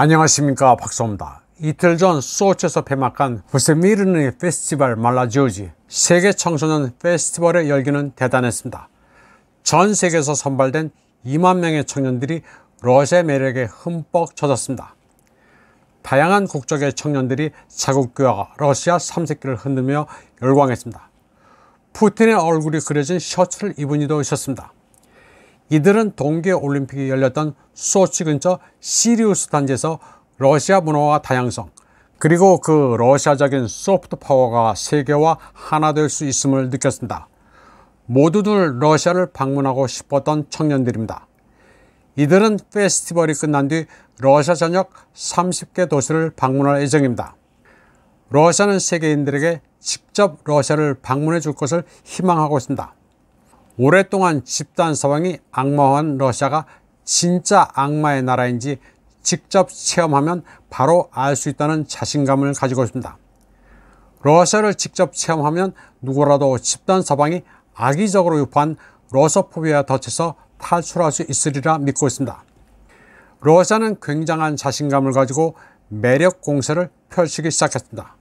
안녕하십니까 박소입니다. 이틀 전 소치에서 폐막한 부세미르니 페스티벌 말라지오지 세계 청소년 페스티벌의 열기는 대단했습니다. 전 세계에서 선발된 2만 명의 청년들이 러시아 매력에 흠뻑 젖었습니다. 다양한 국적의 청년들이 자국교화가 러시아 삼색기를 흔들며 열광했습니다. 푸틴의 얼굴이 그려진 셔츠를 입은 이도 있었습니다. 이들은 동계 올림픽이 열렸던 소치 근처 시리우스 단지에서 러시아 문화와 다양성 그리고 그 러시아적인 소프트 파워가 세계와 하나 될 수 있음을 느꼈습니다. 모두들 러시아를 방문하고 싶었던 청년들입니다. 이들은 페스티벌이 끝난 뒤 러시아 전역 30개 도시를 방문할 예정입니다. 러시아는 세계인들에게 직접 러시아를 방문해 줄 것을 희망하고 있습니다. 오랫동안 집단 서방이 악마한 러시아가 진짜 악마의 나라인지 직접 체험하면 바로 알 수 있다는 자신감을 가지고 있습니다. 러시아를 직접 체험하면 누구라도 집단 서방이 악의적으로 유포한 러서포비아 덫에서 탈출할 수 있으리라 믿고 있습니다. 러시아는 굉장한 자신감을 가지고 매력 공세를 펼치기 시작했습니다.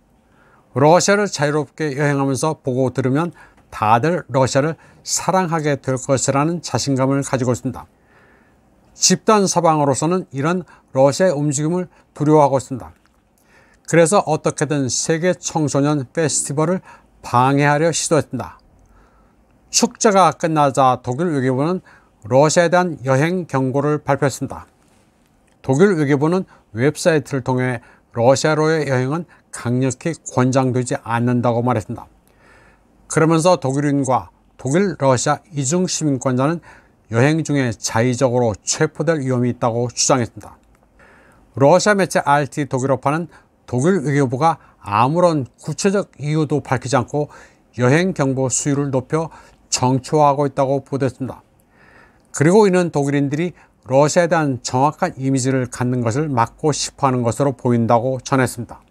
러시아를 자유롭게 여행하면서 보고 들으면 다들 러시아를 사랑하게 될 것이라는 자신감을 가지고 있습니다. 집단 서방으로서는 이런 러시아의 움직임을 두려워하고 있습니다. 그래서 어떻게든 세계 청소년 페스티벌을 방해하려 시도했습니다. 축제가 끝나자 독일 외교부는 러시아에 대한 여행 경고를 발표했습니다. 독일 외교부는 웹사이트를 통해 러시아로의 여행은 강력히 권장되지 않는다고 말했습니다. 그러면서 독일인과 독일, 러시아 이중 시민권자는 여행 중에 자의적으로 체포될 위험이 있다고 주장했습니다. 러시아 매체 RT 독일어파는 독일 외교부가 아무런 구체적 이유도 밝히지 않고 여행 경보 수위를 높여 정초화하고 있다고 보도했습니다. 그리고 이는 독일인들이 러시아에 대한 정확한 이미지를 갖는 것을 막고 싶어하는 것으로 보인다고 전했습니다.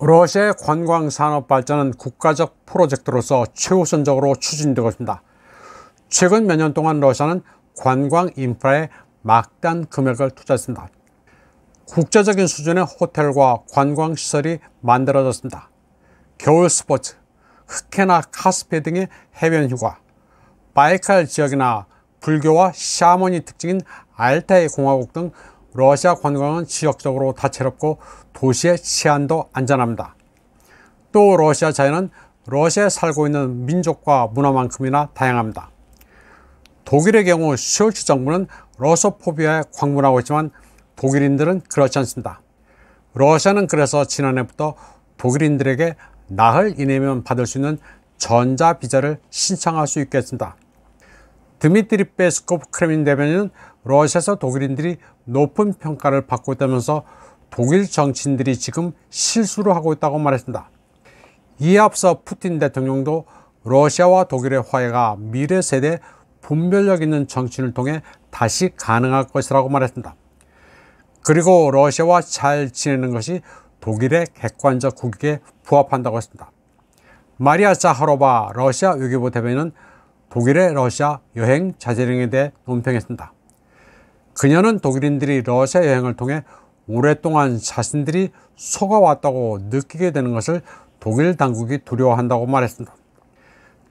러시아의 관광산업 발전은 국가적 프로젝트로서 최우선적으로 추진되고 있습니다. 최근 몇 년 동안 러시아는 관광 인프라에 막대한 금액을 투자했습니다. 국제적인 수준의 호텔과 관광시설이 만들어졌습니다. 겨울 스포츠, 흑해나 카스페 등의 해변 휴가, 바이칼 지역이나 불교와 샤머니 특징인 알타이 공화국 등 러시아 관광은 지역적으로 다채롭고 도시의 치안도 안전합니다. 또 러시아 자연은 러시아에 살고 있는 민족과 문화만큼이나 다양합니다. 독일의 경우 쇼츠 정부는 러소포비아에 광분하고 있지만 독일인들은 그렇지 않습니다. 러시아는 그래서 지난해부터 독일인들에게 나흘 이내면 받을 수 있는 전자비자를 신청할 수 있게 습니다 드미트리 베스코프 크레민 대변인은 러시아에서 독일인들이 높은 평가를 받고 있다면서 독일 정치인들이 지금 실수를 하고 있다고 말했습니다. 이에 앞서 푸틴 대통령도 러시아와 독일의 화해가 미래 세대 분별력 있는 정치인을 통해 다시 가능할 것이라고 말했습니다. 그리고 러시아와 잘 지내는 것이 독일의 객관적 국익에 부합한다고 했습니다. 마리아 자하로바 러시아 외교부 대변인은 독일의 러시아 여행 자제령에 대해 논평했습니다. 그녀는 독일인들이 러시아 여행을 통해 오랫동안 자신들이 속아왔다고 느끼게 되는 것을 독일 당국이 두려워한다고 말했습니다.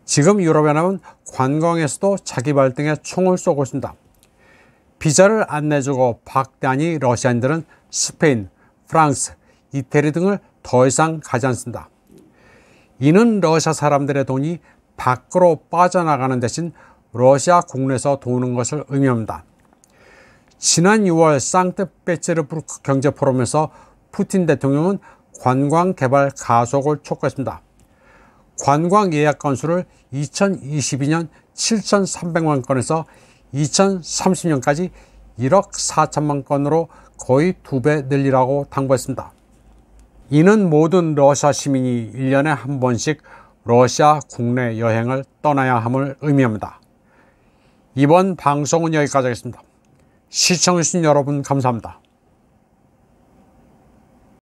지금 유럽연합은 관광에서도 자기 발등에 총을 쏘고 있습니다. 비자를 안 내주고 박대하니 러시아인들은 스페인, 프랑스, 이태리 등을 더 이상 가지 않습니다. 이는 러시아 사람들의 돈이 밖으로 빠져나가는 대신 러시아 국내에서 도는 것을 의미합니다. 지난 6월 상트페체르부르 크 경제 포럼에서 푸틴 대통령은 관광 개발 가속을 촉구했습니다. 관광 예약 건수를 2022년 7,300만 건에서 2030년까지 1억 4천만 건으로 거의 두 배 늘리라고 당부했습니다. 이는 모든 러시아 시민이 1년에 한 번씩 러시아 국내 여행을 떠나야 함을 의미합니다. 이번 방송은 여기까지 하겠습니다. 시청해주신 여러분 감사합니다.